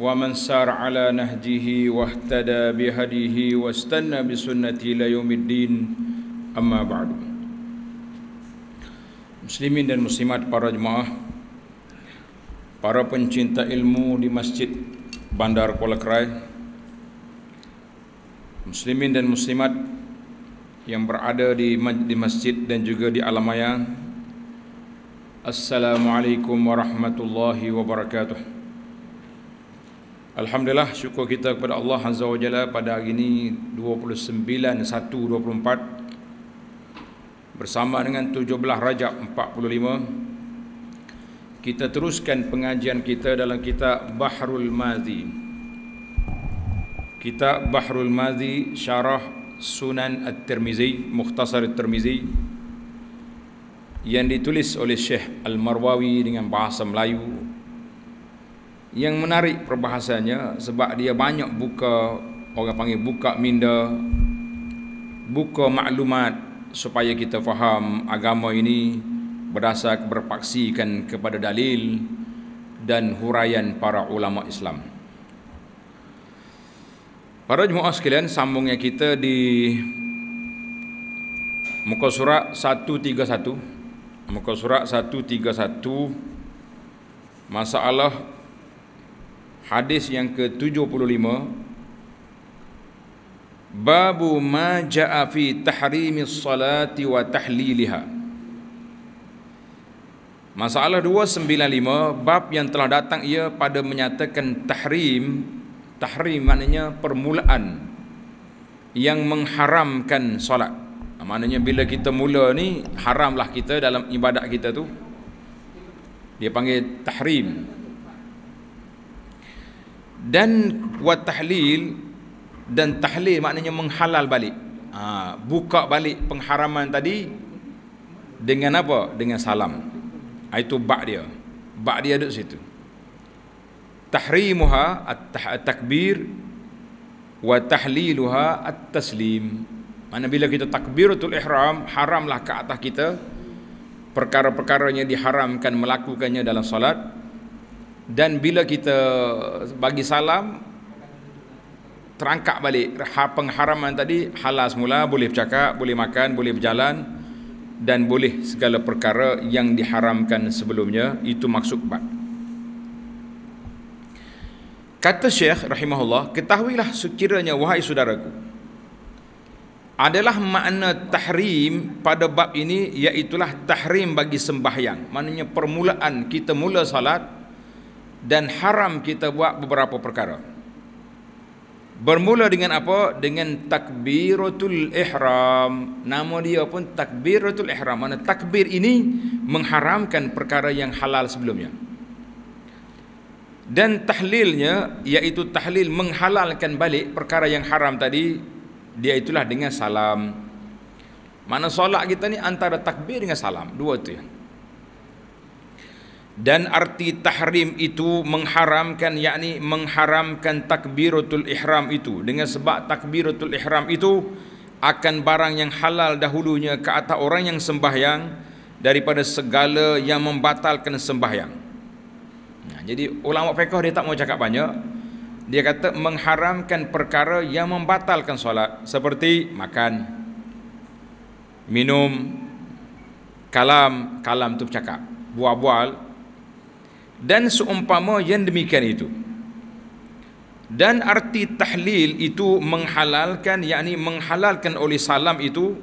ومن سار على نهجه واهتدى بهديه واستنى بسنته ليوم الدين أما بعد Muslimin dan muslimat para jemaah Para pencinta ilmu di Masjid Bandar Kuala Krai, Muslimin dan muslimat yang berada di di masjid dan juga di alam maya Assalamualaikum warahmatullahi wabarakatuh Alhamdulillah syukur kita kepada Allah Azza wa Jalla pada hari ini 29.1.24 bersama dengan 17 Rajab 45 kita teruskan pengajian kita dalam kitab Bahrul Madhi kitab Bahrul Madhi syarah Sunan At-Tirmizi Mukhtasar At-Tirmizi yang ditulis oleh Syekh Al-Marwawi dengan bahasa Melayu yang menarik perbahasannya sebab dia banyak buka orang panggil buka minda buka maklumat supaya kita faham agama ini berdasar berpaksikan kepada dalil dan huraian para ulama Islam. Para jemaah sekalian sambungnya kita di muka surat 131 muka surat 131 masalah hadis yang ke-75 babu ma ja'a fi tahrimi salati wa tahliliha masalah 295 bab yang telah datang ia pada menyatakan tahrim tahrim maknanya permulaan yang mengharamkan solat maknanya bila kita mula ni haramlah kita dalam ibadat kita tu dia panggil tahrim dan wa tahlil dan tahlil maknanya menghalal balik ha, buka balik pengharaman tadi dengan apa dengan salam ha, itu bak dia bak dia duduk situ tahrimuha at takbir wa tahliluha at taslim mana bila kita takbiratul ihram haramlah ke atas kita perkara-perkaranya diharamkan melakukannya dalam solat dan bila kita bagi salam terangkat balik ha, pengharaman tadi halal semula boleh bercakap boleh makan boleh berjalan dan boleh segala perkara yang diharamkan sebelumnya itu maksud bab kata syekh rahimahullah ketahuilah sekiranya wahai saudaraku adalah makna tahrim pada bab ini iaitulah tahrim bagi sembahyang maknanya permulaan kita mula salat dan haram kita buat beberapa perkara. Bermula dengan apa? Dengan takbiratul ihram. Nama dia pun takbiratul ihram. Mana takbir ini mengharamkan perkara yang halal sebelumnya. Dan tahlilnya iaitu tahlil menghalalkan balik perkara yang haram tadi dia itulah dengan salam. Mana solat kita ni antara takbir dengan salam, dua tu ya dan arti tahrim itu mengharamkan yakni mengharamkan takbiratul ihram itu dengan sebab takbiratul ihram itu akan barang yang halal dahulunya ke atas orang yang sembahyang daripada segala yang membatalkan sembahyang nah, jadi ulama fiqh dia tak mau cakap banyak dia kata mengharamkan perkara yang membatalkan solat seperti makan minum kalam kalam tu bercakap buah-buah dan seumpama yang demikian itu dan arti tahlil itu menghalalkan yakni menghalalkan oleh salam itu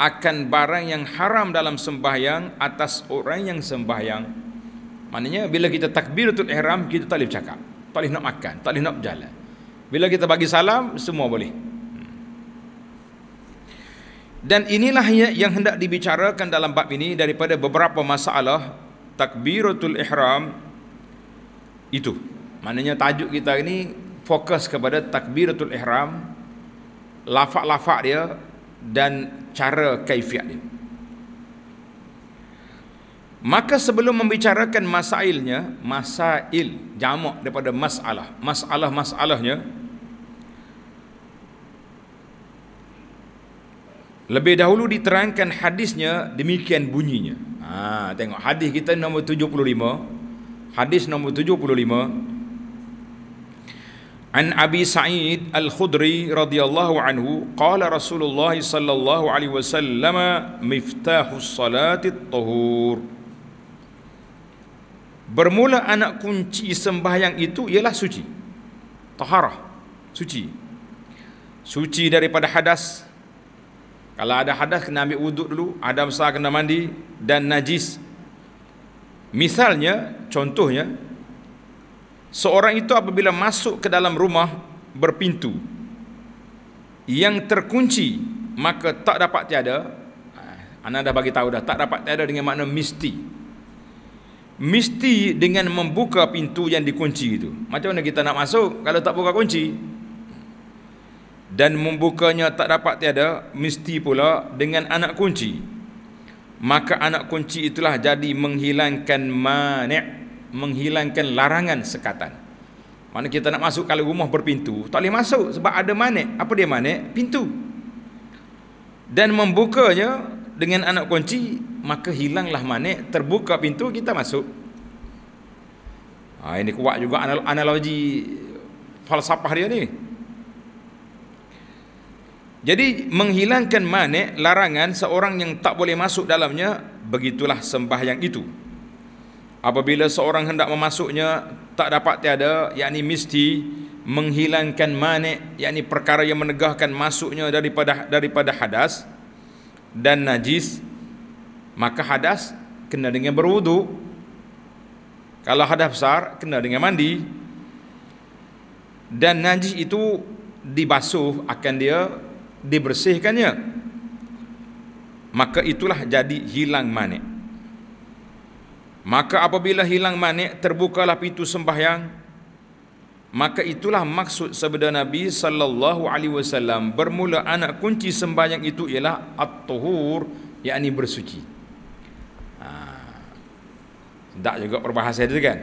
akan barang yang haram dalam sembahyang atas orang yang sembahyang maknanya bila kita takbiratul ihram kita tak boleh cakap tak boleh nak makan tak boleh nak berjalan bila kita bagi salam semua boleh dan inilah yang hendak dibicarakan dalam bab ini daripada beberapa masalah takbiratul ihram itu maknanya tajuk kita ini fokus kepada takbiratul ihram lafak-lafak dia dan cara kaifiat dia maka sebelum membicarakan masailnya masail jamak daripada masalah masalah-masalahnya masalah masalahnya Lebih dahulu diterangkan hadisnya demikian bunyinya. Ha, tengok hadis kita nombor 75. Hadis nombor 75. An Abi Sa'id Al Khudri radhiyallahu anhu qala Rasulullah sallallahu alaihi wasallam miftahu salati tahur Bermula anak kunci sembahyang itu ialah suci. Taharah, suci. Suci daripada hadas, kalau ada hadas kena ambil wuduk dulu, ada besar kena mandi dan najis. Misalnya, contohnya seorang itu apabila masuk ke dalam rumah berpintu yang terkunci maka tak dapat tiada. Eh, Ana dah bagi tahu dah, tak dapat tiada dengan makna mesti. Mesti dengan membuka pintu yang dikunci itu. Macam mana kita nak masuk kalau tak buka kunci? dan membukanya tak dapat tiada mesti pula dengan anak kunci maka anak kunci itulah jadi menghilangkan mani' menghilangkan larangan sekatan mana kita nak masuk kalau rumah berpintu tak boleh masuk sebab ada mani' apa dia mani' pintu dan membukanya dengan anak kunci maka hilanglah mani' terbuka pintu kita masuk ha, ini kuat juga analogi falsafah dia ni jadi menghilangkan mana larangan seorang yang tak boleh masuk dalamnya begitulah sembahyang itu. Apabila seorang hendak memasuknya tak dapat tiada yakni mesti menghilangkan mana, yakni perkara yang menegahkan masuknya daripada daripada hadas dan najis maka hadas kena dengan berwudu kalau hadas besar kena dengan mandi dan najis itu dibasuh akan dia dibersihkannya maka itulah jadi hilang manik maka apabila hilang manik terbukalah pintu sembahyang maka itulah maksud sabda Nabi sallallahu alaihi wasallam bermula anak kunci sembahyang itu ialah at-tuhur yakni bersuci ha. tak juga perbahasan itu kan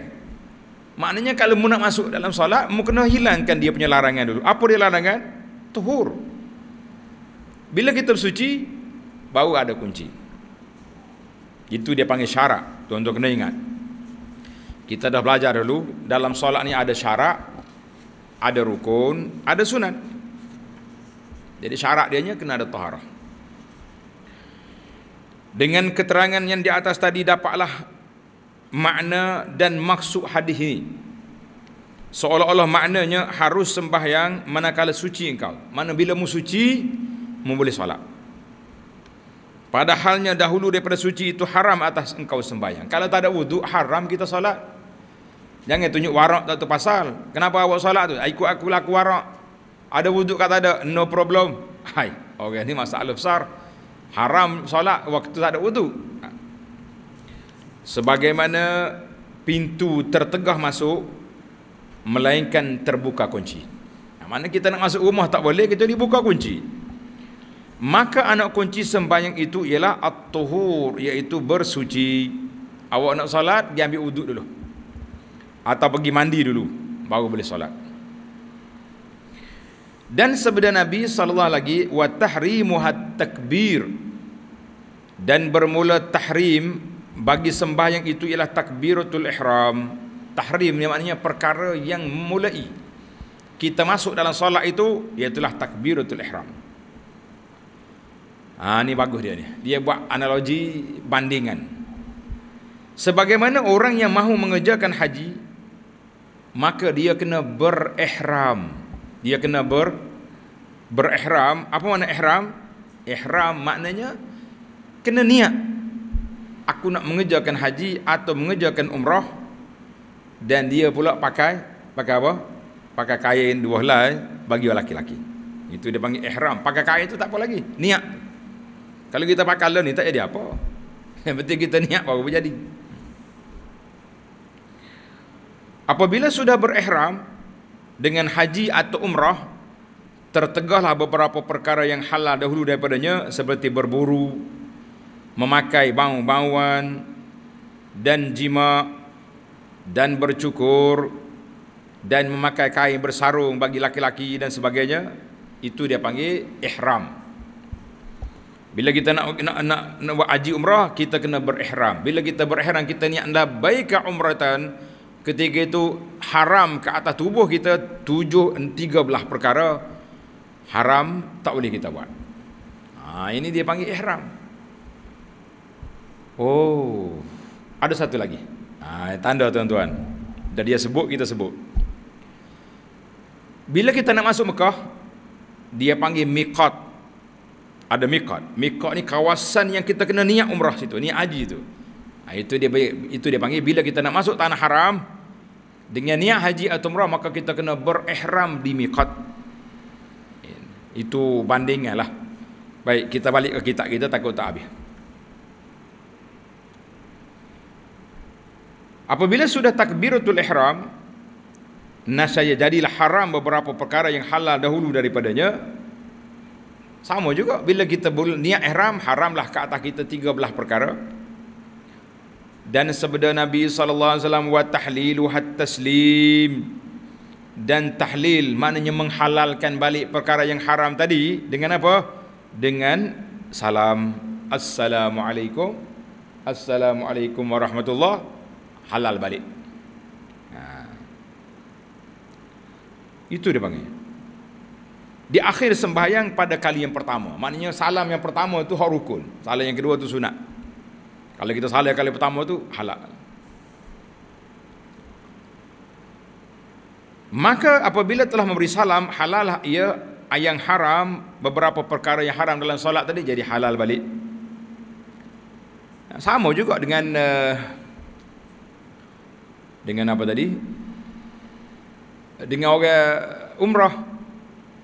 maknanya kalau mu nak masuk dalam solat mu kena hilangkan dia punya larangan dulu apa dia larangan tuhur bila kita bersuci baru ada kunci. Itu dia panggil syarak. Tuan-tuan kena ingat. Kita dah belajar dulu dalam solat ni ada syarak, ada rukun, ada sunat. Jadi syarak dia nya kena ada taharah. Dengan keterangan yang di atas tadi dapatlah makna dan maksud hadis ini. Seolah-olah maknanya harus sembahyang manakala suci engkau. Mana bila mu suci, memboleh solat. Padahalnya dahulu daripada suci itu haram atas engkau sembahyang. Kalau tak ada wuduk, haram kita solat. Jangan tunjuk warak tak tu pasal. Kenapa awak solat tu? Ikut aku laku warak. Ada wuduk kata ada, no problem. Hai, orang ni masalah besar. Haram solat waktu tak ada wuduk. Sebagaimana pintu tertegah masuk, melainkan terbuka kunci. Mana kita nak masuk rumah tak boleh, kita dibuka Kunci. Maka anak kunci sembahyang itu ialah at-tuhur iaitu bersuci. Awak nak salat, dia ambil wuduk dulu. Atau pergi mandi dulu baru boleh salat. Dan sabda Nabi sallallahu lagi wa tahrimu takbir dan bermula tahrim bagi sembahyang itu ialah takbiratul ihram. Tahrim yang maknanya perkara yang mulai kita masuk dalam salat itu iaitu takbiratul ihram. Ah ha, ni bagus dia ni. Dia buat analogi bandingan. Sebagaimana orang yang mahu mengejarkan haji maka dia kena berihram. Dia kena ber berihram. Apa makna ihram? Ihram maknanya kena niat aku nak mengejarkan haji atau mengejarkan umrah dan dia pula pakai pakai apa? Pakai kain dua helai bagi lelaki-lelaki. Itu dia panggil ihram. Pakai kain itu tak apa lagi. Niat. Kalau kita pakal ni tak jadi apa. Yang penting kita niat baru berjadi. Apabila sudah berihram dengan haji atau umrah, tertegahlah beberapa perkara yang halal dahulu daripadanya seperti berburu, memakai bau-bauan dan jima dan bercukur dan memakai kain bersarung bagi laki-laki dan sebagainya itu dia panggil ihram bila kita nak nak, nak nak buat haji umrah, kita kena berihram. Bila kita berihram, kita niat anda baik umratan. Ketika itu haram ke atas tubuh kita tujuh tiga belah perkara haram tak boleh kita buat. Ha, ini dia panggil ihram. Oh, ada satu lagi. Ha, tanda tuan-tuan. Dan dia sebut, kita sebut. Bila kita nak masuk Mekah, dia panggil miqat ada miqat. Miqat ni kawasan yang kita kena niat umrah situ, niat haji tu. Ha, itu dia itu dia panggil bila kita nak masuk tanah haram dengan niat haji atau umrah maka kita kena berihram di miqat. Itu bandingnya lah. Baik, kita balik ke kitab kita takut tak habis. Apabila sudah takbiratul ihram, nasaya jadilah haram beberapa perkara yang halal dahulu daripadanya sama juga bila kita niat ihram haramlah ke atas kita 13 perkara. Dan sabda Nabi sallallahu alaihi wasallam wa tahlilu hat taslim. Dan tahlil maknanya menghalalkan balik perkara yang haram tadi dengan apa? Dengan salam. Assalamualaikum. Assalamualaikum warahmatullahi halal balik. Ha. Itu dia panggil di akhir sembahyang pada kali yang pertama. Maknanya salam yang pertama itu harukun. Salam yang kedua itu sunat. Kalau kita salam kali pertama itu halal. Maka apabila telah memberi salam, halal ia ayang haram, beberapa perkara yang haram dalam solat tadi jadi halal balik. Sama juga dengan eh, dengan apa tadi? Dengan orang umrah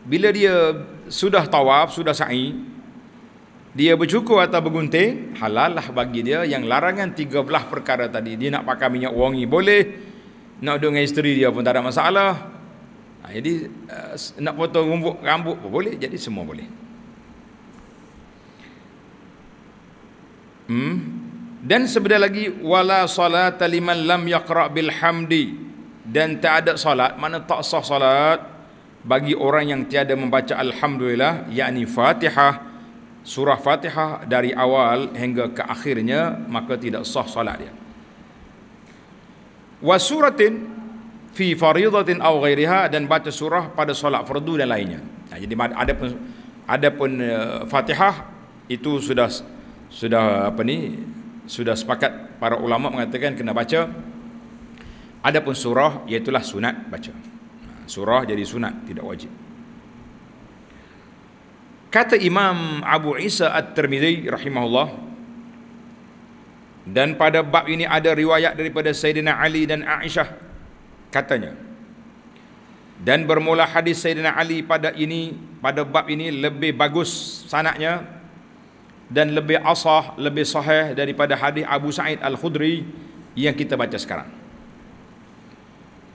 bila dia sudah tawaf, sudah sa'i, dia bercukur atau bergunting, halal lah bagi dia yang larangan 13 perkara tadi. Dia nak pakai minyak wangi, boleh. Nak dengan isteri dia pun tak ada masalah. Ha, jadi eh, nak potong rumput rambut pun boleh. Jadi semua boleh. Hmm. Dan sebeda lagi wala salat liman lam yakra bil hamdi dan tak ada salat mana tak sah salat bagi orang yang tiada membaca Alhamdulillah, yakni Fatihah, surah Fatihah dari awal hingga ke akhirnya, maka tidak sah salat dia. Wa suratin fi faridatin aw ghairiha dan baca surah pada solat fardu dan lainnya. Nah, jadi ada pun ada pun uh, Fatihah itu sudah sudah apa ni sudah sepakat para ulama mengatakan kena baca adapun surah iaitu sunat baca surah jadi sunat tidak wajib kata imam Abu Isa At-Tirmizi rahimahullah dan pada bab ini ada riwayat daripada Sayyidina Ali dan Aisyah katanya dan bermula hadis Sayyidina Ali pada ini pada bab ini lebih bagus sanaknya dan lebih asah lebih sahih daripada hadis Abu Sa'id Al-Khudri yang kita baca sekarang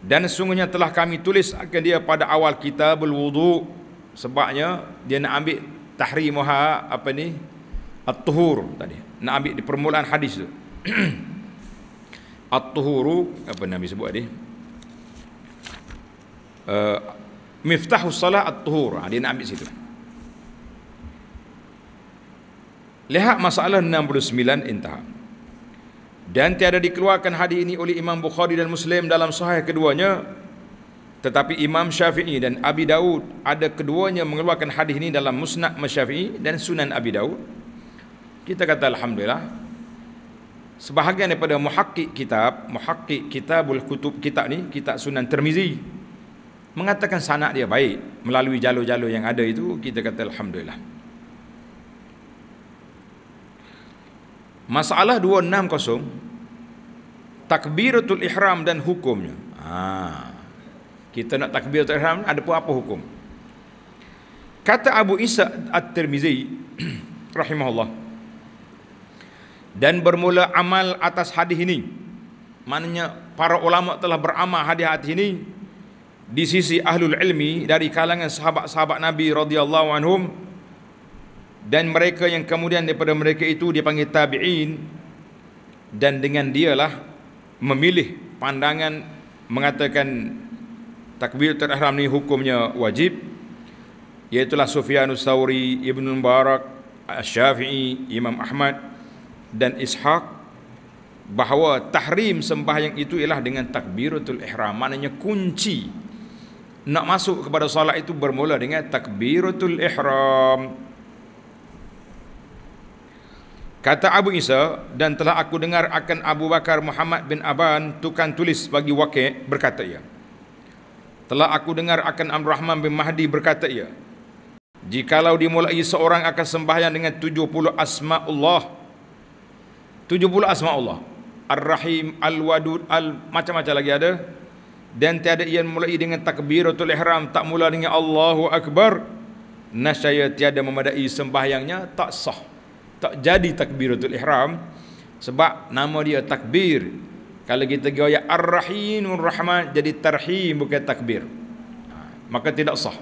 dan sungguhnya telah kami tulis akan dia pada awal kita wudu sebabnya dia nak ambil tahrimuha apa ni at-tuhur tadi nak ambil di permulaan hadis tu at tuhur apa nabi sebut tadi uh, eh, miftahus salat at-tuhur ha, dia nak ambil situ lihat masalah 69 intaham dan tiada dikeluarkan hadis ini oleh Imam Bukhari dan Muslim dalam sahih keduanya tetapi Imam Syafi'i dan Abi Daud ada keduanya mengeluarkan hadis ini dalam Musnad Masyafi'i dan Sunan Abi Daud kita kata alhamdulillah sebahagian daripada muhakkik kitab muhakkik kitabul kutub kitab ni kitab Sunan Termizi, mengatakan sanak dia baik melalui jalur-jalur yang ada itu kita kata alhamdulillah Masalah 260 Takbiratul ihram dan hukumnya ha. Kita nak takbiratul ihram Ada pun apa hukum Kata Abu Isa At-Tirmizi Rahimahullah Dan bermula amal atas hadis ini Maknanya para ulama telah beramal hadis-hadis ini Di sisi ahlul ilmi Dari kalangan sahabat-sahabat Nabi radhiyallahu anhum dan mereka yang kemudian daripada mereka itu dia panggil tabi'in dan dengan dialah memilih pandangan mengatakan takbir terahram ni hukumnya wajib iaitulah Sufyan Thawri, Ibn Mubarak, Syafi'i, Imam Ahmad dan Ishaq bahawa tahrim sembahyang itu ialah dengan takbiratul ihram maknanya kunci nak masuk kepada solat itu bermula dengan takbiratul ihram Kata Abu Isa dan telah aku dengar akan Abu Bakar Muhammad bin Aban tukang tulis bagi wakil berkata ia. Telah aku dengar akan Amr Rahman bin Mahdi berkata ia. Jikalau dimulai seorang akan sembahyang dengan 70 asma Allah. 70 asma Allah. Ar-Rahim, Al-Wadud, Al macam-macam lagi ada. Dan tiada ia mulai dengan takbiratul ihram tak mula dengan Allahu akbar. Nasyaya tiada memadai sembahyangnya tak sah tak jadi takbiratul ihram sebab nama dia takbir kalau kita gaya ar-rahimur rahman jadi tarhim bukan takbir ha, maka tidak sah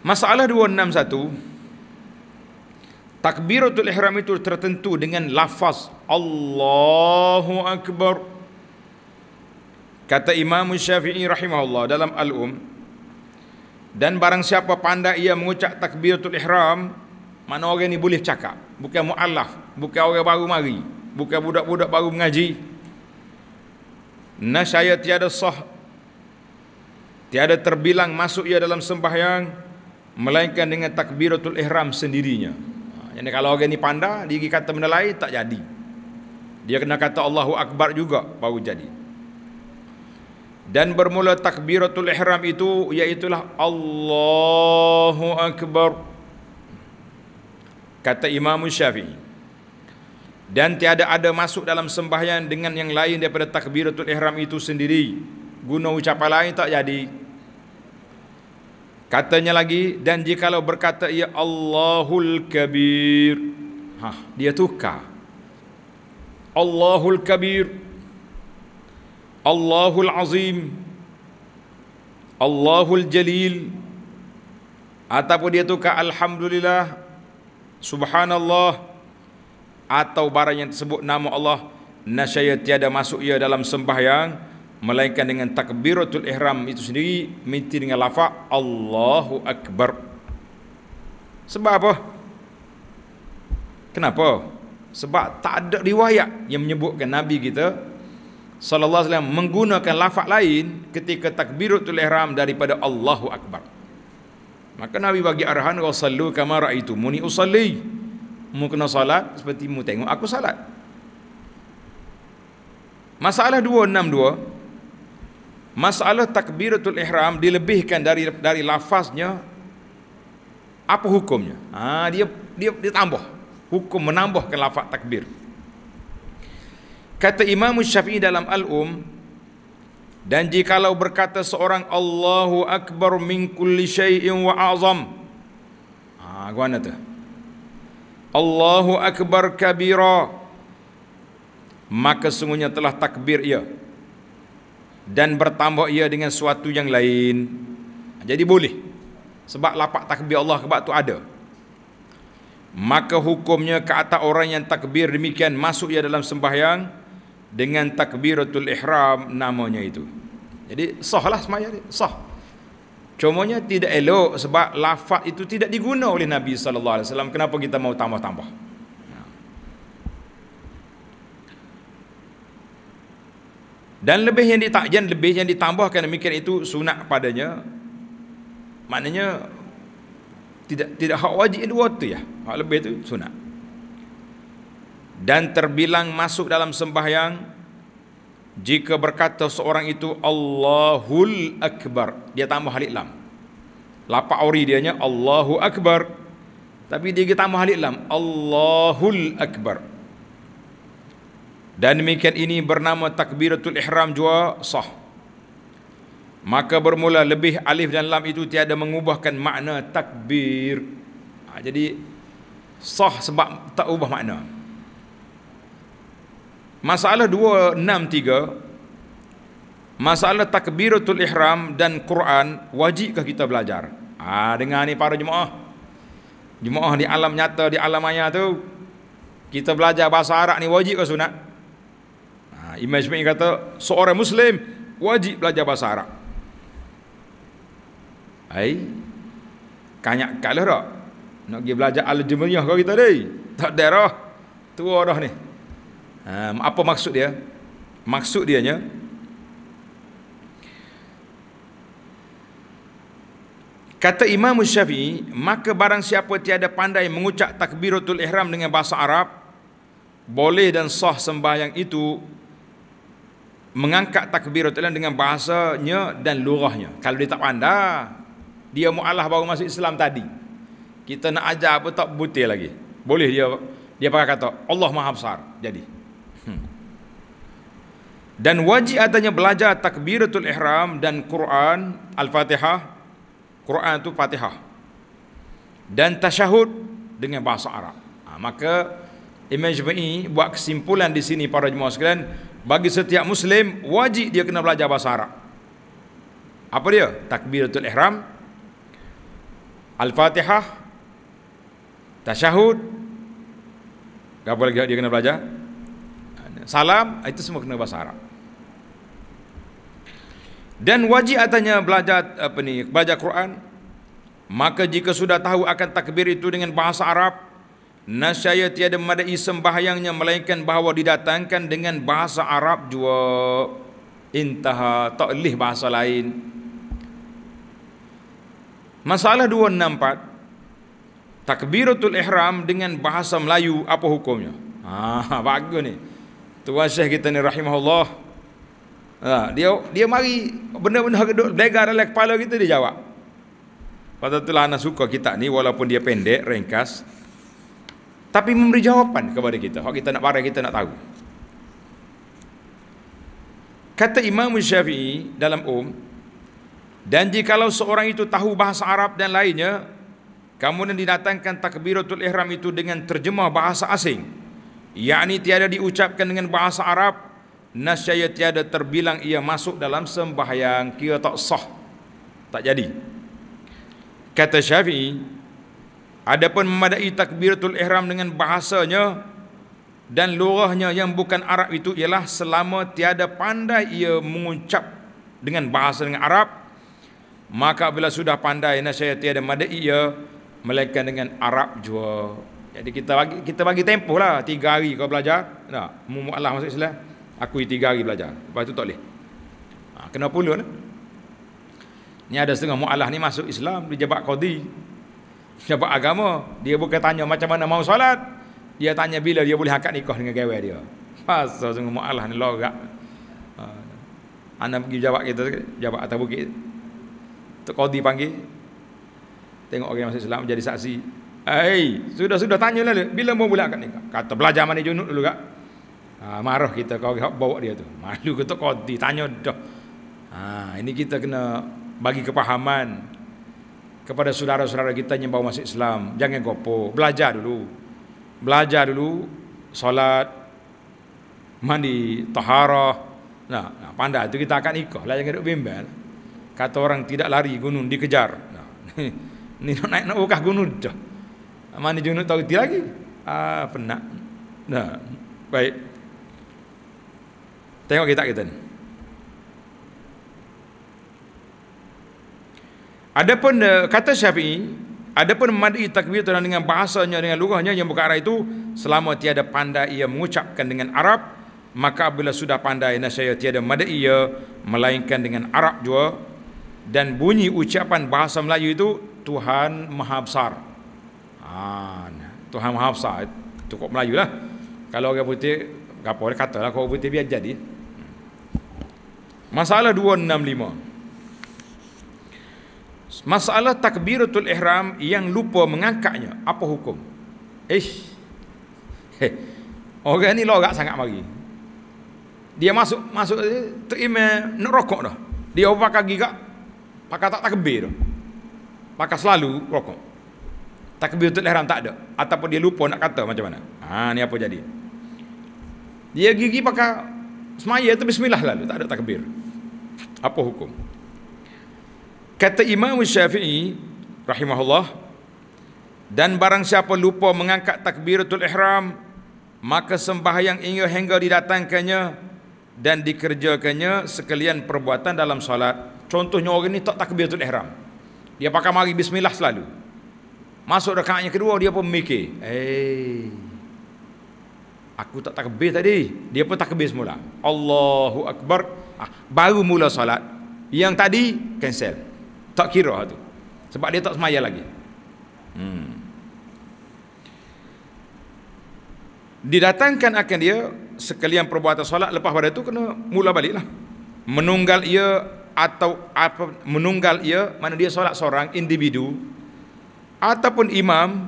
masalah 261 takbiratul ihram itu tertentu dengan lafaz Allahu akbar kata Imam Syafi'i rahimahullah dalam al-um um dan barang siapa pandai ia mengucap takbiratul ihram, mana orang ini boleh cakap. Bukan muallaf, bukan orang baru mari, bukan budak-budak baru mengaji. Nah saya tiada sah tiada terbilang masuk ia dalam sembahyang melainkan dengan takbiratul ihram sendirinya. Jadi ha, kalau orang ini pandai, dia kata benda lain tak jadi. Dia kena kata Allahu Akbar juga baru jadi dan bermula takbiratul ihram itu iaitulah Allahu akbar kata Imam Syafi'i dan tiada ada masuk dalam sembahyang dengan yang lain daripada takbiratul ihram itu sendiri guna ucapan lain tak jadi katanya lagi dan jikalau berkata ya Allahul kabir ha dia tukar Allahul kabir الله العظيم الله الجليل ataupun dia tukar alhamdulillah subhanallah atau barang yang tersebut nama Allah nasyaya tiada masuk ia dalam sembahyang melainkan dengan takbiratul ihram itu sendiri minti dengan lafaz Allahu akbar sebab apa kenapa sebab tak ada riwayat yang menyebutkan nabi kita sallallahu alaihi wasallam menggunakan lafaz lain ketika takbiratul ihram daripada Allahu akbar. Maka Nabi bagi arahan wasallu kama raitu muni usalli. Mu kena salat seperti mu tengok aku salat. Masalah 262 Masalah takbiratul ihram dilebihkan dari dari lafaznya apa hukumnya? Ha, dia dia ditambah hukum menambahkan lafaz takbir. 262 Kata Imam Syafi'i dalam Al-Um dan jikalau berkata seorang Allahu Akbar min kulli syai'in wa azam. Ah, ha, gimana tu? Allahu Akbar kabira. Maka sungguhnya telah takbir ia dan bertambah ia dengan suatu yang lain. Jadi boleh. Sebab lapak takbir Allah kebab tu ada. Maka hukumnya ke atas orang yang takbir demikian masuk ia dalam sembahyang dengan takbiratul ihram namanya itu. Jadi sahlah semaya dia, sah. Cumanya tidak elok sebab lafaz itu tidak diguna oleh Nabi sallallahu alaihi wasallam. Kenapa kita mau tambah-tambah? Dan lebih yang ditakjan, lebih yang ditambahkan demikian itu sunat padanya. Maknanya tidak tidak hak wajib dua tu ya. Hak lebih tu sunat dan terbilang masuk dalam sembahyang jika berkata seorang itu Allahul Akbar dia tambah alif lam lapak ori dianya Allahu Akbar tapi dia tambah alif lam Allahul Akbar dan demikian ini bernama takbiratul ihram jua sah maka bermula lebih alif dan lam itu tiada mengubahkan makna takbir ha, jadi sah sebab tak ubah makna Masalah 263 Masalah takbiratul ihram dan Quran Wajibkah kita belajar? Ah ha, dengar ni para jemaah Jemaah di alam nyata, di alam maya tu Kita belajar bahasa Arab ni wajib ke sunat? Ha, Imam Shmi kata Seorang Muslim wajib belajar bahasa Arab Hai Kanyak kalah tak? Nak pergi belajar al-jemaah ke kita ni? Tak ada dah Tua dah ni Ah, apa maksud dia? Maksud dia dianya Kata Imam Syafi'i, maka barang siapa tiada pandai mengucap takbiratul ihram dengan bahasa Arab, boleh dan sah sembahyang itu mengangkat takbiratul ihram dengan bahasanya dan lurahnya. Kalau dia tak pandai, dia mualah baru masuk Islam tadi. Kita nak ajar apa tak butir lagi. Boleh dia dia pakai kata Allah Maha Besar. Jadi, dan wajib adanya belajar takbiratul ihram dan Quran Al-Fatihah Quran itu Fatihah dan tasyahud dengan bahasa Arab ha, maka Imam Jumai buat kesimpulan di sini para jemaah sekalian bagi setiap muslim wajib dia kena belajar bahasa Arab apa dia takbiratul ihram Al-Fatihah tasyahud apa lagi dia kena belajar salam itu semua kena bahasa Arab dan wajib atasnya belajar apa ni belajar Quran maka jika sudah tahu akan takbir itu dengan bahasa Arab nasyaya tiada madai sembahyangnya melainkan bahawa didatangkan dengan bahasa Arab jua intaha tak leh bahasa lain masalah 264 takbiratul ihram dengan bahasa Melayu apa hukumnya ha bagus ni tuan syekh kita ni rahimahullah Ha, dia dia mari benda-benda hak duk belegar dalam kepala kita dia jawab. Pada itulah anak suka kita ni walaupun dia pendek, ringkas tapi memberi jawapan kepada kita. Hak kita nak barang kita nak tahu. Kata Imam Syafi'i dalam Um dan jikalau seorang itu tahu bahasa Arab dan lainnya, kamu yang datangkan takbiratul ihram itu dengan terjemah bahasa asing, yakni tiada diucapkan dengan bahasa Arab nasyaya tiada terbilang ia masuk dalam sembahyang kira tak sah tak jadi kata Syafi'i ada pun memadai takbiratul ihram dengan bahasanya dan lurahnya yang bukan Arab itu ialah selama tiada pandai ia mengucap dengan bahasa dengan Arab maka bila sudah pandai nasyaya tiada madai ia melainkan dengan Arab jua jadi kita bagi kita bagi tempoh lah 3 hari kau belajar Nah, mumu masuk Islam Aku tiga hari belajar Lepas tu tak boleh ha, Kena pula ni Ni ada setengah mu'alah ni masuk Islam Dia jabat kodi Jabat agama Dia bukan tanya macam mana mau solat Dia tanya bila dia boleh akad nikah dengan gawai dia Pasal setengah mu'alah ni lorak ha, Anda pergi jabat kita Jabat atas bukit Tok kodi panggil Tengok orang yang masuk Islam jadi saksi Hei, sudah-sudah tanya lah Bila mau boleh akad nikah Kata belajar mana junuk dulu kak Ha, marah kita kau hak bawa dia tu. Malu kata qadi tanya dah. Ha, ini kita kena bagi kepahaman kepada saudara-saudara kita yang bawa masuk Islam. Jangan gopo, belajar dulu. Belajar dulu solat mandi taharah. Nah, nah pandai itu kita akan ikhlas lah jangan duk bimbel. Kata orang tidak lari gunung dikejar. Nah, ni, ni naik nak ukah gunung dah. Mana junuk tahu lagi? Ah, penat. Nah, baik. Tengok kita kita ni. Adapun eh, kata Syafi'i, adapun mad'i takbir dengan bahasanya dengan lugahnya yang bukan Arab itu, selama tiada pandai ia mengucapkan dengan Arab, maka bila sudah pandai nasaya tiada mad'i ia melainkan dengan Arab jua dan bunyi ucapan bahasa Melayu itu Tuhan Maha Besar. Ah, Tuhan Maha Besar. Cukup Melayulah. Kalau orang putih, gapo dia katalah kau putih biar jadi. Masalah 265. Masalah takbiratul ihram yang lupa mengangkatnya, apa hukum? Eh. Orang ni lorak sangat mari. Dia masuk masuk terima nak rokok dah. Dia pakai kaki kak. Pakai tak takbir dah. Pakai selalu rokok. Takbir Takbiratul lehram tak ada ataupun dia lupa nak kata macam mana. Ha ni apa jadi? Dia gigi pakai semaya tu bismillah lalu tak ada takbir. Apa hukum? Kata Imam Syafi'i rahimahullah dan barang siapa lupa mengangkat takbiratul ihram maka sembahyang ia hingga didatangkannya dan dikerjakannya sekalian perbuatan dalam solat. Contohnya orang ini tak takbiratul ihram. Dia pakai mari bismillah selalu. Masuk rakaatnya kedua dia pun mikir, "Eh, aku tak takbir tadi." Dia pun takbir semula. Allahu akbar. Ah, baru mula solat. Yang tadi cancel. Tak kira lah tu. Sebab dia tak semaya lagi. Hmm. Didatangkan akan dia sekalian perbuatan solat lepas pada tu kena mula baliklah. Menunggal ia atau apa menunggal ia mana dia solat seorang individu ataupun imam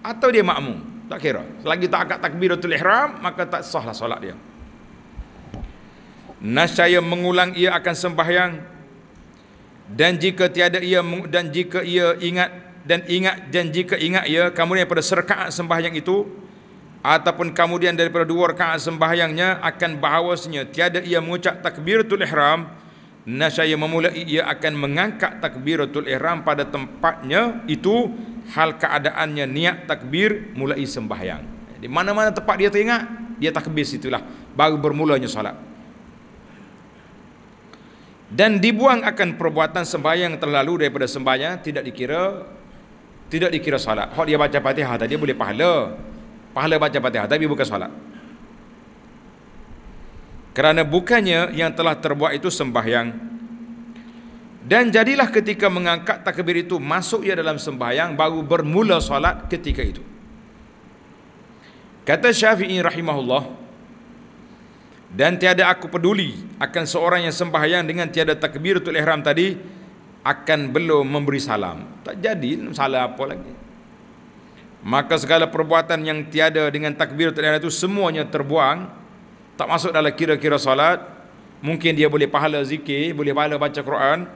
atau dia makmum tak kira selagi tak angkat takbiratul ihram maka tak sahlah solat dia nascaya mengulang ia akan sembahyang dan jika tiada ia dan jika ia ingat dan ingat dan jika ingat ia kemudian pada serkaat sembahyang itu ataupun kemudian daripada dua rakaat sembahyangnya akan bahawasnya tiada ia mengucap takbiratul ihram nascaya memulai ia akan mengangkat takbiratul ihram pada tempatnya itu hal keadaannya niat takbir mulai sembahyang di mana-mana tempat dia teringat dia takbir situlah baru bermulanya solat dan dibuang akan perbuatan sembahyang terlalu daripada sembahyang tidak dikira tidak dikira solat. Kalau dia baca Fatihah tadi boleh pahala. Pahala baca Fatihah tapi bukan solat. Kerana bukannya yang telah terbuat itu sembahyang. Dan jadilah ketika mengangkat takbir itu masuk ia dalam sembahyang baru bermula solat ketika itu. Kata Syafi'i rahimahullah, dan tiada aku peduli akan seorang yang sembahyang dengan tiada takbir takbiratul ihram tadi akan belum memberi salam tak jadi salah apa lagi maka segala perbuatan yang tiada dengan takbiratul ihram itu semuanya terbuang tak masuk dalam kira-kira salat mungkin dia boleh pahala zikir boleh pahala baca Quran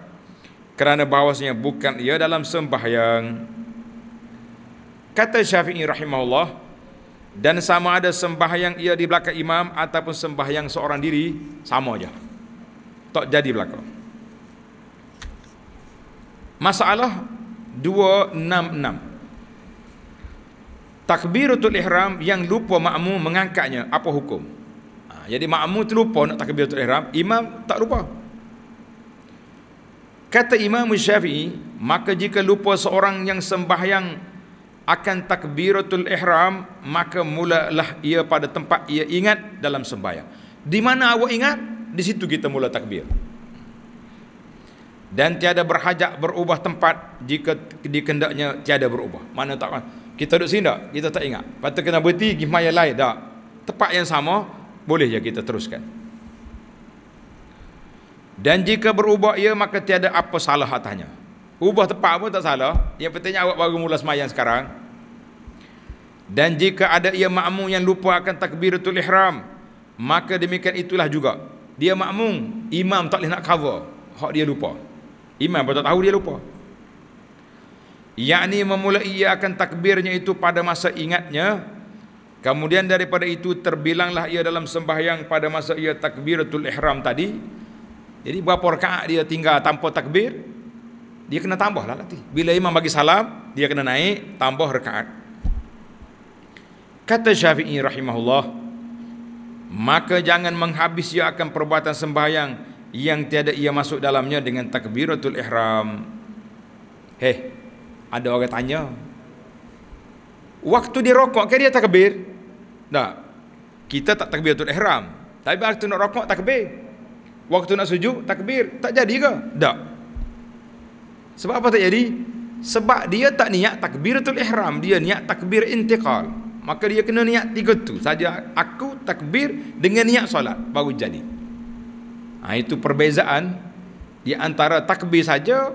kerana bahawasanya bukan ia dalam sembahyang kata Syafi'i rahimahullah dan sama ada sembahyang ia di belakang imam ataupun sembahyang seorang diri sama aja tak jadi belakang masalah 266 takbiratul ihram yang lupa makmum mengangkatnya apa hukum ha, jadi makmum terlupa nak takbiratul ihram imam tak lupa kata imam syafi'i maka jika lupa seorang yang sembahyang akan takbiratul ihram maka mulalah ia pada tempat ia ingat dalam sembahyang di mana awak ingat di situ kita mula takbir dan tiada berhajat berubah tempat jika dikendaknya tiada berubah mana tak kan? kita duduk sini tak kita tak ingat patut kena berhenti pergi maya lain tak tempat yang sama boleh je kita teruskan dan jika berubah ia maka tiada apa salah atasnya Ubah tempat pun tak salah. Yang pentingnya awak baru mula semayang sekarang. Dan jika ada ia makmum yang lupa akan takbiratul ihram, maka demikian itulah juga. Dia makmum, imam tak boleh nak cover. Hak dia lupa. Imam pun tak tahu dia lupa. Yakni memulai ia akan takbirnya itu pada masa ingatnya, kemudian daripada itu terbilanglah ia dalam sembahyang pada masa ia takbiratul ihram tadi. Jadi berapa rakaat dia tinggal tanpa takbir? dia kena tambah lah latih. Bila imam bagi salam, dia kena naik, tambah rekaat. Kata Syafi'i rahimahullah, maka jangan menghabis ia akan perbuatan sembahyang yang tiada ia masuk dalamnya dengan takbiratul ihram. Heh, ada orang tanya. Waktu dia rokok, kan dia takbir? Tak. Kita tak takbiratul ihram. Tapi waktu nak rokok, takbir. Waktu nak sujud, takbir. Tak jadi ke? Tak. Sebab apa tak jadi? Sebab dia tak niat takbiratul ihram, dia niat takbir intiqal. Maka dia kena niat tiga tu saja aku takbir dengan niat solat baru jadi. Ha, itu perbezaan di antara takbir saja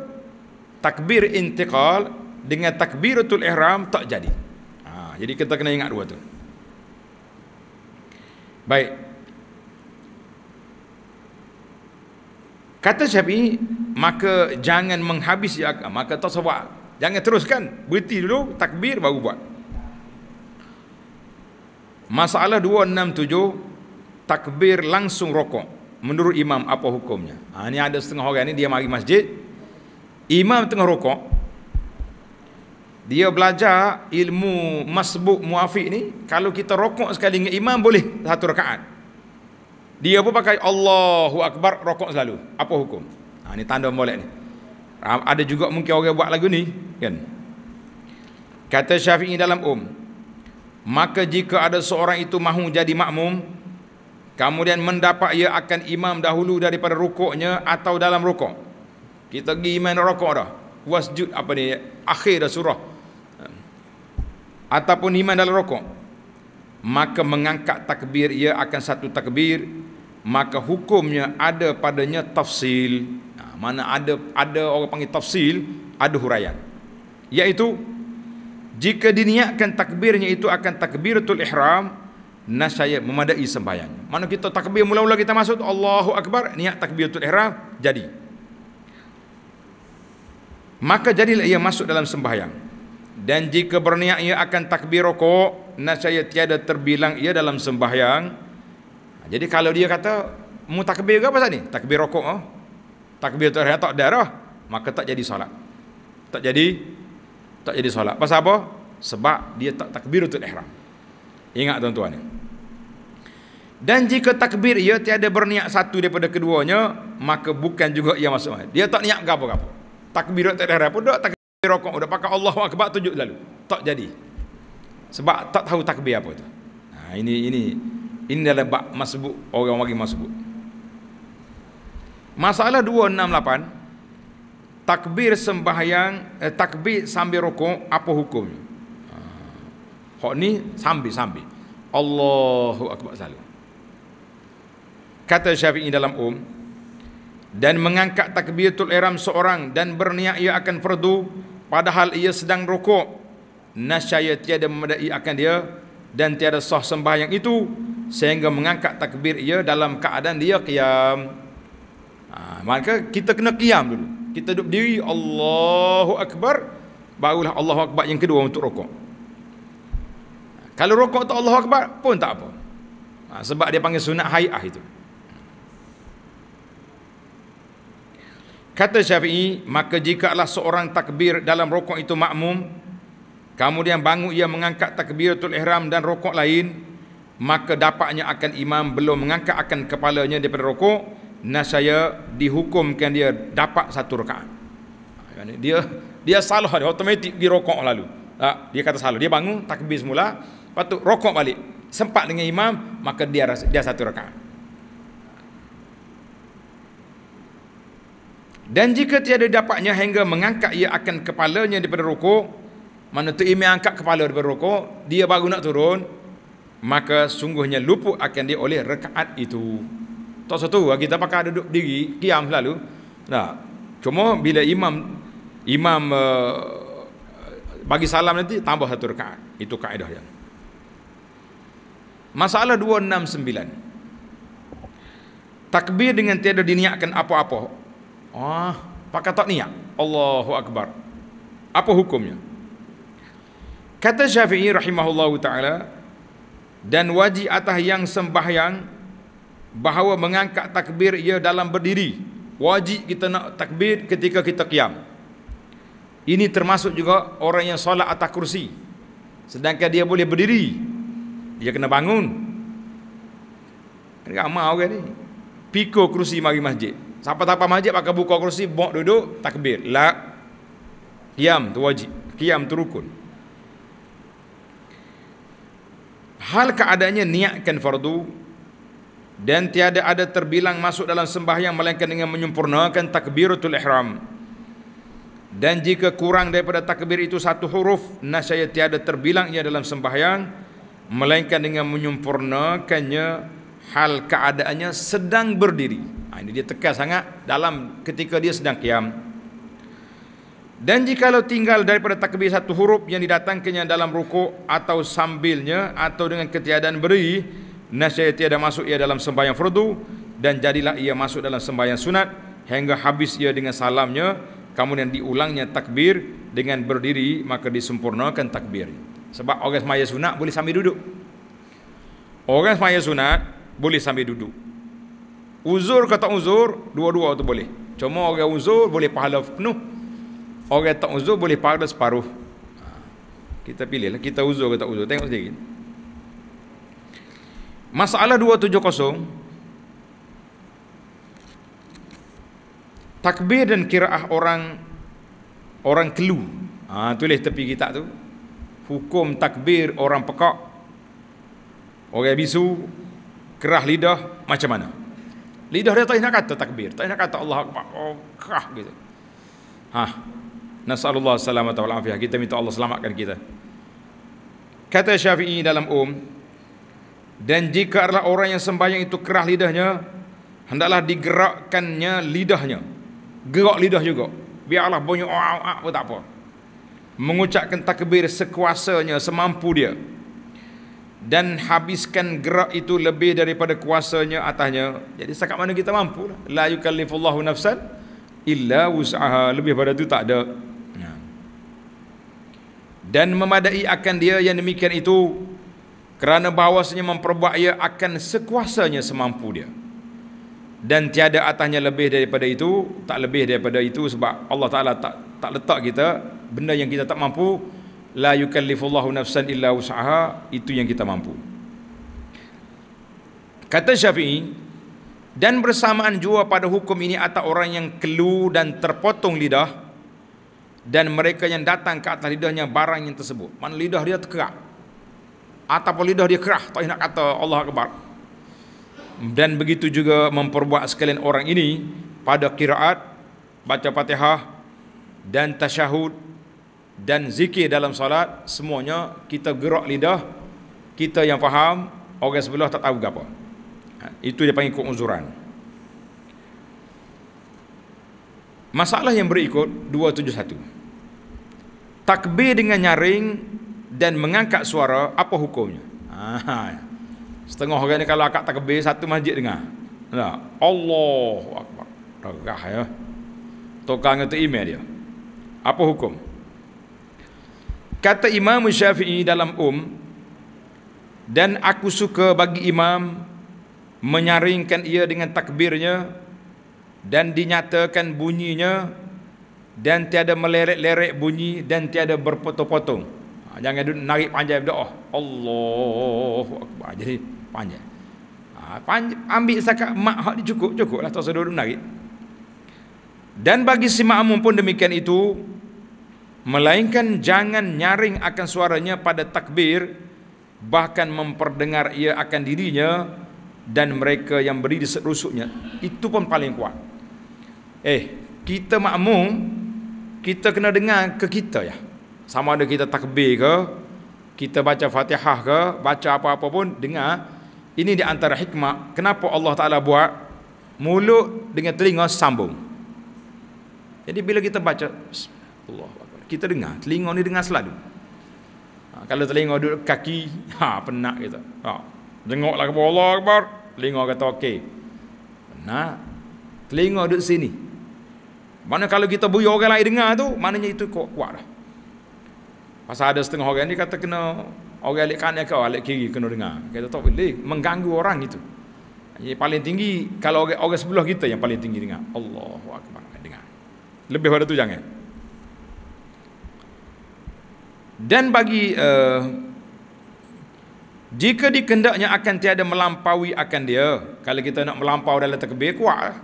takbir intiqal dengan takbiratul ihram tak jadi. Ha, jadi kita kena ingat dua tu. Baik, Kata Syafi'i, maka jangan menghabis ya, maka tasawwa. Jangan teruskan, berhenti dulu takbir baru buat. Masalah 267 takbir langsung rokok. Menurut imam apa hukumnya? Ha, ini ada setengah orang ini dia mari masjid. Imam tengah rokok. Dia belajar ilmu masbuk muafiq ni, kalau kita rokok sekali dengan imam boleh satu rakaat. Dia pun pakai Allahu Akbar rokok selalu. Apa hukum? Ha, ini tanda molek ni. Ada juga mungkin orang buat lagu ni. Kan? Kata Syafi'i dalam Um. Maka jika ada seorang itu mahu jadi makmum. Kemudian mendapat ia akan imam dahulu daripada rokoknya atau dalam rokok. Kita pergi imam rokok dah. Wasjud apa ni. Akhir dah surah. Ha. Ataupun imam dalam rokok maka mengangkat takbir ia akan satu takbir maka hukumnya ada padanya tafsil ha, mana ada ada orang panggil tafsil ada huraian iaitu jika diniatkan takbirnya itu akan takbir takbiratul ihram nasaya memadai sembahyang mana kita takbir mula-mula kita masuk Allahu akbar niat takbir takbiratul ihram jadi maka jadilah ia masuk dalam sembahyang dan jika berniat ia akan takbir rokok nasyaya tiada terbilang ia dalam sembahyang. Ha, jadi kalau dia kata mu takbir ke apa sah ni? Takbir rokok oh. Takbir tu tak darah, maka tak jadi solat. Tak jadi tak jadi solat. Pasal apa? Sebab dia tak takbir untuk ihram. Ingat tuan-tuan ni. Dan jika takbir ia tiada berniat satu daripada keduanya, maka bukan juga ia masuk. Dia tak niat gapo-gapo. Takbir tak ada pun dak, takbir rokok sudah. pakai Allah akbar tujuh lalu. Tak jadi sebab tak tahu takbir apa tu ha, ini ini ini adalah bab masbuk orang mari masbuk masalah 268 takbir sembahyang eh, takbir sambil rukuk apa hukumnya ha, ni sambil sambil Allahu akbar salam. kata Syafi'i dalam um dan mengangkat takbir tul ihram seorang dan berniat ia akan perdu padahal ia sedang rukuk nasyaya tiada memadai akan dia dan tiada sah sembahyang itu sehingga mengangkat takbir ia dalam keadaan dia qiyam ha, maka kita kena qiyam dulu kita duduk diri Allahu Akbar barulah Allahu Akbar yang kedua untuk rokok kalau rokok tak Allahu Akbar pun tak apa ha, sebab dia panggil sunat hai'ah itu kata Syafi'i maka jika seorang takbir dalam rokok itu makmum Kemudian bangun ia mengangkat takbiratul ihram dan rokok lain Maka dapatnya akan imam belum mengangkat akan kepalanya daripada rokok Nasaya dihukumkan dia dapat satu rokaat Dia dia salah dia otomatik pergi rokok lalu Dia kata salah dia bangun takbir semula Lepas tu rokok balik Sempat dengan imam maka dia dia satu rokaat dan jika tiada dapatnya hingga mengangkat ia akan kepalanya daripada rukuk mana Tok Imam angkat kepala daripada rokok, dia baru nak turun, maka sungguhnya luput akan dia oleh rekaat itu. Tak satu, kita pakai duduk diri, diam selalu. Nah, cuma bila imam imam uh, bagi salam nanti, tambah satu rekaat. Itu kaedah yang. Masalah 269. Takbir dengan tiada diniatkan apa-apa. Ah, pakai tak niat. Allahu Akbar. Apa hukumnya? Kata Syafi'i rahimahullahu taala dan wajib atas yang sembahyang bahawa mengangkat takbir ia dalam berdiri. Wajib kita nak takbir ketika kita qiyam. Ini termasuk juga orang yang solat atas kursi. Sedangkan dia boleh berdiri. Dia kena bangun. Ini ramai orang ni. Piko kursi mari masjid. Siapa-siapa masjid pakai buka kursi, bok duduk, takbir. Lak. Qiyam tu wajib. Qiyam tu rukun. Hal keadaannya niatkan fardu dan tiada ada terbilang masuk dalam sembahyang melainkan dengan menyempurnakan takbiratul ihram. Dan jika kurang daripada takbir itu satu huruf, nasaya tiada terbilangnya dalam sembahyang melainkan dengan menyempurnakannya hal keadaannya sedang berdiri. Ha, ini dia tekan sangat dalam ketika dia sedang kiam. Dan jikalau tinggal daripada takbir satu huruf yang didatangkannya dalam rukuk atau sambilnya atau dengan ketiadaan beri, nasihat tiada masuk ia dalam sembahyang fardu dan jadilah ia masuk dalam sembahyang sunat hingga habis ia dengan salamnya, kemudian diulangnya takbir dengan berdiri maka disempurnakan takbir. Sebab orang semaya sunat boleh sambil duduk. Orang semaya sunat boleh sambil duduk. Uzur kata uzur, dua-dua itu boleh. Cuma orang uzur boleh pahala penuh. Orang tak uzur boleh pahala separuh. Kita pilih lah. Kita uzur ke tak uzur. Tengok sendiri. Masalah 270. Takbir dan kiraah orang orang kelu. Ha, tulis tepi kita tu. Hukum takbir orang pekak. Orang bisu. Kerah lidah. Macam mana? Lidah dia tak nak kata takbir. Tak nak kata Allah Akbar. Oh, kerah gitu. Ha, Nasallallahu salamat wal afiyah. Kita minta Allah selamatkan kita. Kata Syafi'i dalam um dan jika adalah orang yang sembahyang itu kerah lidahnya hendaklah digerakkannya lidahnya. Gerak lidah juga. Biarlah bunyi au au pun tak apa. Mengucapkan takbir sekuasanya semampu dia dan habiskan gerak itu lebih daripada kuasanya atasnya jadi setakat mana kita mampu lah. la yukallifullahu nafsan illa wus'aha lebih daripada itu tak ada dan memadai akan dia yang demikian itu kerana bahawasanya memperbuat ia akan sekuasanya semampu dia dan tiada atasnya lebih daripada itu tak lebih daripada itu sebab Allah Ta'ala tak tak letak kita benda yang kita tak mampu la yukallifullahu nafsan illa usaha itu yang kita mampu kata Syafi'i dan bersamaan jua pada hukum ini atas orang yang kelu dan terpotong lidah dan mereka yang datang ke atas lidahnya barang yang tersebut. Mana lidah dia terkerak. Atau lidah dia kerah. Tak nak kata Allah Akbar. Dan begitu juga memperbuat sekalian orang ini pada kiraat, baca fatihah dan tasyahud dan zikir dalam salat semuanya kita gerak lidah kita yang faham orang sebelah tak tahu apa ha, itu dia panggil keuzuran masalah yang berikut 271 takbir dengan nyaring dan mengangkat suara apa hukumnya ha, setengah orang ni kalau akak takbir satu masjid dengar nah, Allah Akbar ya Tokang itu email dia Apa hukum? Kata Imam Syafi'i dalam um Dan aku suka bagi imam Menyaringkan ia dengan takbirnya Dan dinyatakan bunyinya dan tiada melerek-lerek bunyi dan tiada berpotong-potong. Ha, jangan duduk narik panjang berdoa. Oh, Allahu akbar. Jadi panjang. Ha, panjang ambil sekak mak hak cukup cukuplah tak usah duduk menarik. Dan bagi si makmum pun demikian itu melainkan jangan nyaring akan suaranya pada takbir bahkan memperdengar ia akan dirinya dan mereka yang berdiri di rusuknya itu pun paling kuat. Eh, kita makmum kita kena dengar ke kita ya. Sama ada kita takbir ke, kita baca Fatihah ke, baca apa-apa pun dengar. Ini di antara hikmah kenapa Allah Taala buat mulut dengan telinga sambung. Jadi bila kita baca Allah kita dengar, telinga ni dengar selalu. Ha, kalau telinga duduk kaki, ha penat kita. Ha. Tengoklah kepada Allah Akbar, telinga kata okey. Penat. Telinga duduk sini, mana kalau kita buyur orang lain dengar tu, maknanya itu kuat, kuat dah. Pasal ada setengah orang ni kata kena orang alik kanan kau, alik kiri kena dengar. Kita tak boleh, mengganggu orang itu. Yang paling tinggi, kalau orang, orang sebelah kita yang paling tinggi dengar. Allahu Akbar, eh, dengar. Lebih pada tu jangan. Dan bagi uh, jika dikendaknya akan tiada melampaui akan dia. Kalau kita nak melampau dalam takbir kuat lah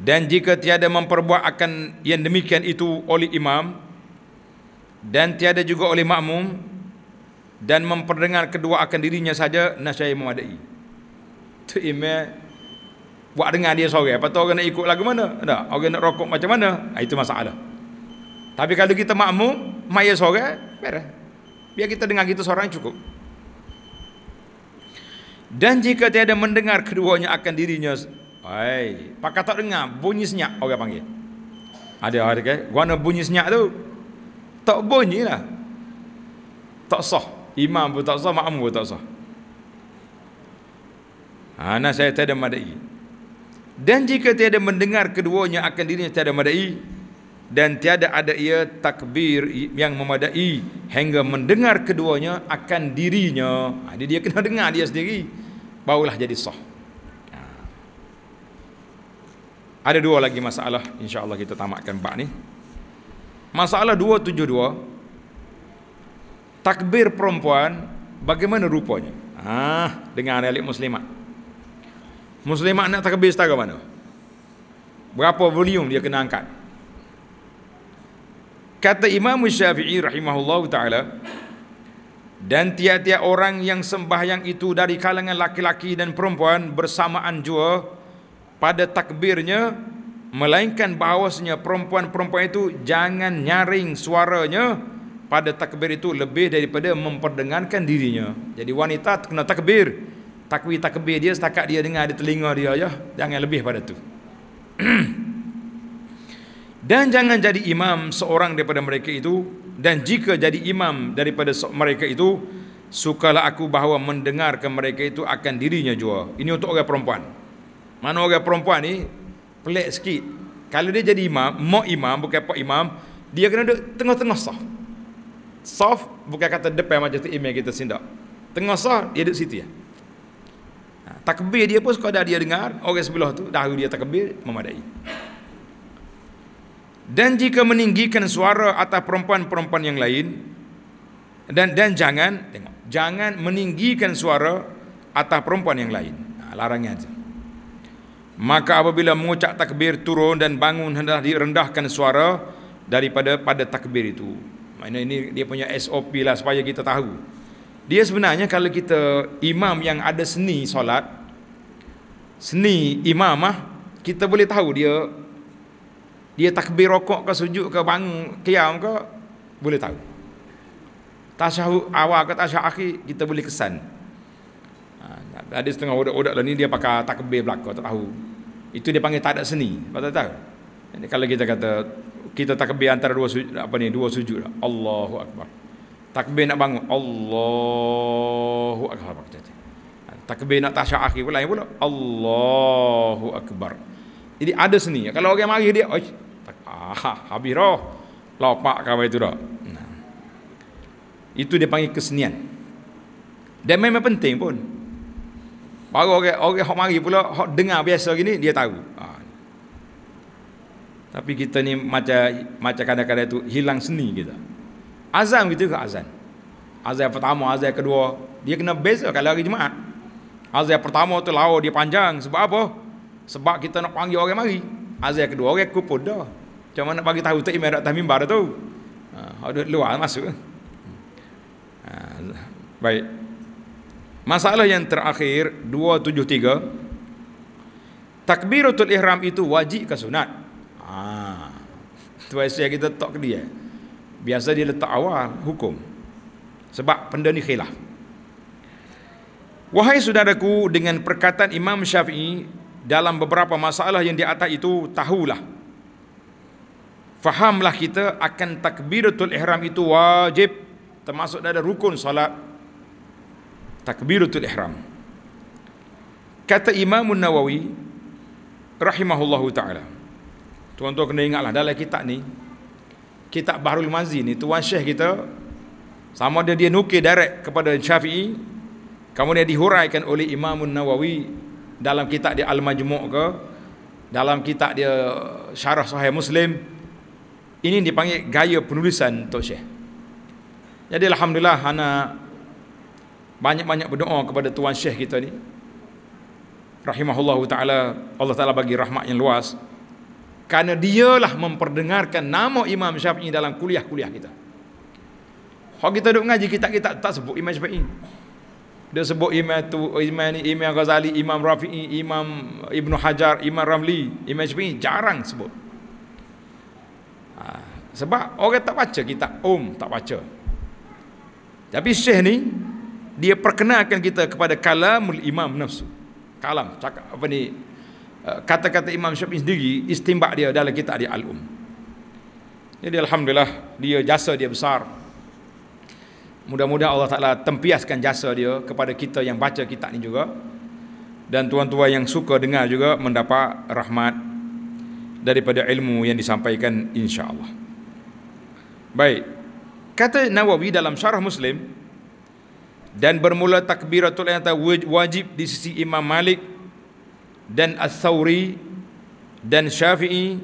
dan jika tiada memperbuat akan yang demikian itu oleh imam dan tiada juga oleh makmum dan memperdengar kedua akan dirinya saja nasyai memadai tu ime buat dengar dia sorang apa tu orang nak ikut lagu mana tak orang nak rokok macam mana ha, itu masalah tapi kalau kita makmum maya sorang biar biar kita dengar kita seorang cukup dan jika tiada mendengar keduanya akan dirinya Hai, pakai tak dengar bunyi senyap orang panggil. Ada hari ke? Warna bunyi senyap tu tak bunyi lah. Tak sah. Imam pun tak sah, makmum pun tak sah. Ha, nah saya tiada madai. Dan jika tiada mendengar keduanya akan dirinya tiada madai dan tiada ada ia takbir yang memadai hingga mendengar keduanya akan dirinya. Ha, dia kena dengar dia sendiri. Baulah jadi sah. Ada dua lagi masalah insya Allah kita tamatkan bab ni Masalah 272 Takbir perempuan Bagaimana rupanya Ah, Dengan anak muslimat Muslimat nak takbir setara mana Berapa volume dia kena angkat Kata Imam Syafi'i rahimahullah ta'ala Dan tiap orang yang sembahyang itu Dari kalangan laki-laki dan perempuan Bersamaan jua pada takbirnya melainkan bahawasanya perempuan-perempuan itu jangan nyaring suaranya pada takbir itu lebih daripada memperdengarkan dirinya jadi wanita kena takbir takwi takbir dia setakat dia dengar di telinga dia ya jangan lebih pada tu dan jangan jadi imam seorang daripada mereka itu dan jika jadi imam daripada mereka itu sukalah aku bahawa mendengarkan mereka itu akan dirinya jua ini untuk orang perempuan mana orang perempuan ni pelik sikit. Kalau dia jadi imam, mak imam bukan pak imam, dia kena duduk tengah-tengah saf. Saf bukan kata depan macam tu imam kita sindak. Tengah saf dia duduk situ ya. Takbir dia pun sekadar dia dengar orang sebelah tu dahulu dia takbir memadai. Dan jika meninggikan suara atas perempuan-perempuan yang lain dan dan jangan tengok jangan meninggikan suara atas perempuan yang lain. Ha, larangnya aja. Maka apabila mengucap takbir turun dan bangun hendak direndahkan suara daripada pada takbir itu. Maknanya ini dia punya SOP lah supaya kita tahu. Dia sebenarnya kalau kita imam yang ada seni solat, seni imamah, kita boleh tahu dia dia takbir rokok ke sujud ke bangun ke yang ke boleh tahu. Tasyahud awal ke tasyahud akhir kita boleh kesan. Ha, ada setengah budak-budak lah ni dia pakai takbir belakang tak tahu itu dia panggil tak ada seni. Patut tahu. Ini kalau kita kata kita takbir antara dua sujud apa ni dua sujud Allahu akbar. Takbir nak bangun Allahu akbar kata. Takbir nak tasya akhir pula yang pula Allahu akbar. Jadi ada seni. Kalau orang mari dia, oi, tak ah, habis dah. Lopak kau itu dah. Nah. Itu dia panggil kesenian. Dan memang penting pun. Baru orang okay, hok mari pula hok dengar biasa gini dia tahu. Ha. Tapi kita ni macam macam kadang-kadang tu hilang seni kita. Azam kita ke azan. Azam pertama, azam kedua, dia kena beza kalau hari Jumaat. Azam pertama tu lawa dia panjang sebab apa? Sebab kita nak panggil orang mari. Azam kedua orang kupu dah. Macam mana nak bagi tahu tak imam dak mimbar tu? Ha, luar masuk. Ha, ha baik. Masalah yang terakhir 273 Takbiratul ihram itu wajib ke sunat? Ah. Tu saya kita tok ke dia. Biasa dia letak awal hukum. Sebab benda ni khilaf. Wahai saudaraku dengan perkataan Imam Syafi'i dalam beberapa masalah yang di atas itu tahulah. Fahamlah kita akan takbiratul ihram itu wajib termasuk dari rukun salat takbiratul ihram kata imam nawawi rahimahullahu taala tuan-tuan kena ingatlah dalam kitab ni kitab Bahrul Mazi ni tuan syekh kita sama ada dia nukil direct kepada Syafi'i kemudian dihuraikan oleh Imam Nawawi dalam kitab dia Al-Majmu' ke dalam kitab dia Syarah Sahih Muslim ini dipanggil gaya penulisan tuan Syekh jadi Alhamdulillah anak banyak-banyak berdoa kepada tuan syekh kita ni rahimahullahu taala Allah taala bagi rahmat yang luas kerana dialah memperdengarkan nama Imam Syafi'i dalam kuliah-kuliah kita kalau kita duduk ngaji kita kita tak sebut Imam Syafi'i dia sebut Imam tu Imam ni Imam Ghazali Imam Rafi'i Imam Ibnu Hajar Imam Ramli Imam Syafi'i jarang sebut ha, sebab orang tak baca kitab Om um, tak baca tapi Syekh ni dia perkenalkan kita kepada kalamul imam nafsu kalam cakap apa ni eh, kata-kata imam syafi'i sendiri istimbak dia dalam kitab dia al-um jadi alhamdulillah dia jasa dia besar mudah-mudahan Allah Taala tempiaskan jasa dia kepada kita yang baca kitab ni juga dan tuan-tuan yang suka dengar juga mendapat rahmat daripada ilmu yang disampaikan insya-Allah baik kata Nawawi dalam syarah Muslim dan bermula takbiratul yang wajib di sisi Imam Malik dan as sauri dan Syafi'i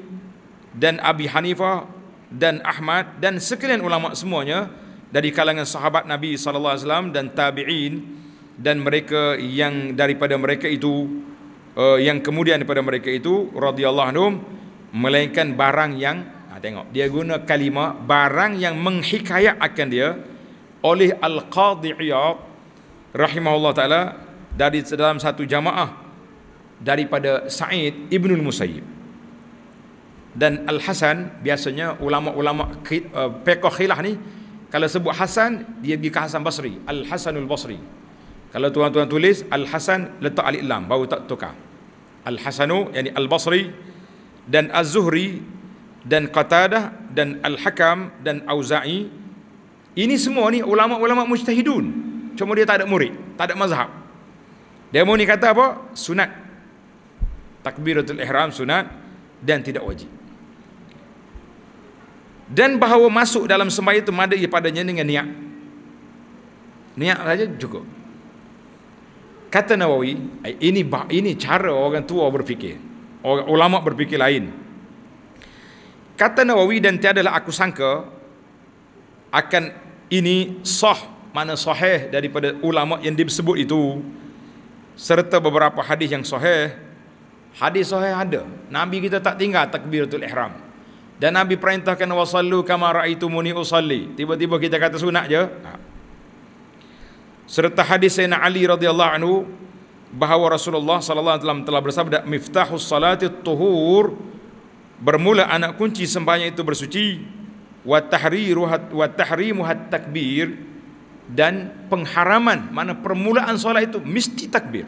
dan Abi Hanifah dan Ahmad dan sekalian ulama semuanya dari kalangan sahabat Nabi sallallahu alaihi wasallam dan tabi'in dan mereka yang daripada mereka itu uh, yang kemudian daripada mereka itu radhiyallahu anhum melainkan barang yang ha, tengok dia guna kalimah barang yang menghikayat akan dia oleh Al-Qadhi Iyad rahimahullah taala dari dalam satu jamaah daripada Sa'id Ibnu Musayyib dan Al-Hasan biasanya ulama-ulama eh, pekoh khilah ni kalau sebut Hasan dia pergi Hasan Basri Al-Hasanul Basri kalau tuan-tuan tulis Al-Hasan letak alik lam baru tak tukar Al-Hasanu yani Al-Basri dan Az-Zuhri dan Qatadah dan Al-Hakam dan Auza'i ini semua ni ulama-ulama mujtahidun. Cuma dia tak ada murid, tak ada mazhab. Demo ni kata apa? Sunat. Takbiratul ihram sunat dan tidak wajib. Dan bahawa masuk dalam sembahyang itu mada padanya dengan niat. Niat saja cukup. Kata Nawawi, ini ini cara orang tua berfikir. Orang ulama berfikir lain. Kata Nawawi dan tiadalah aku sangka akan ini sah mana sahih daripada ulama yang disebut itu serta beberapa hadis yang sahih hadis sahih ada nabi kita tak tinggal takbiratul ihram dan nabi perintahkan wasallu kama raaitumuni usalli tiba-tiba kita kata sunat je ha. serta hadis Sayyidina Ali radhiyallahu anhu bahawa Rasulullah sallallahu alaihi wasallam telah bersabda miftahus salati tuhur bermula anak kunci sembahyang itu bersuci wa tahriru wa tahrimu takbir dan pengharaman mana permulaan solat itu mesti takbir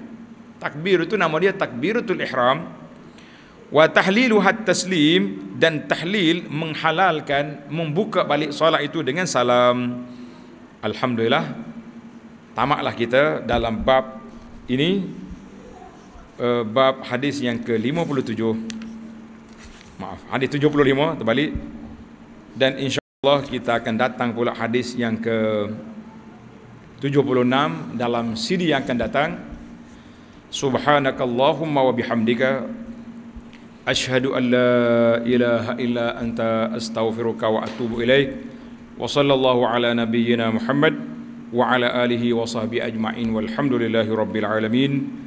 takbir itu nama dia takbiratul ihram wa tahlilu taslim dan tahlil menghalalkan membuka balik solat itu dengan salam alhamdulillah tamaklah kita dalam bab ini uh, bab hadis yang ke-57 maaf hadis 75 terbalik dan insya Allah kita akan datang pula hadis yang ke 76 dalam CD yang akan datang subhanakallahumma wa bihamdika ashhadu an la ilaha illa anta astaghfiruka wa atubu ilaik Wassallallahu ala nabiyyina muhammad wa ala alihi wa sahbihi ajma'in walhamdulillahi rabbil alamin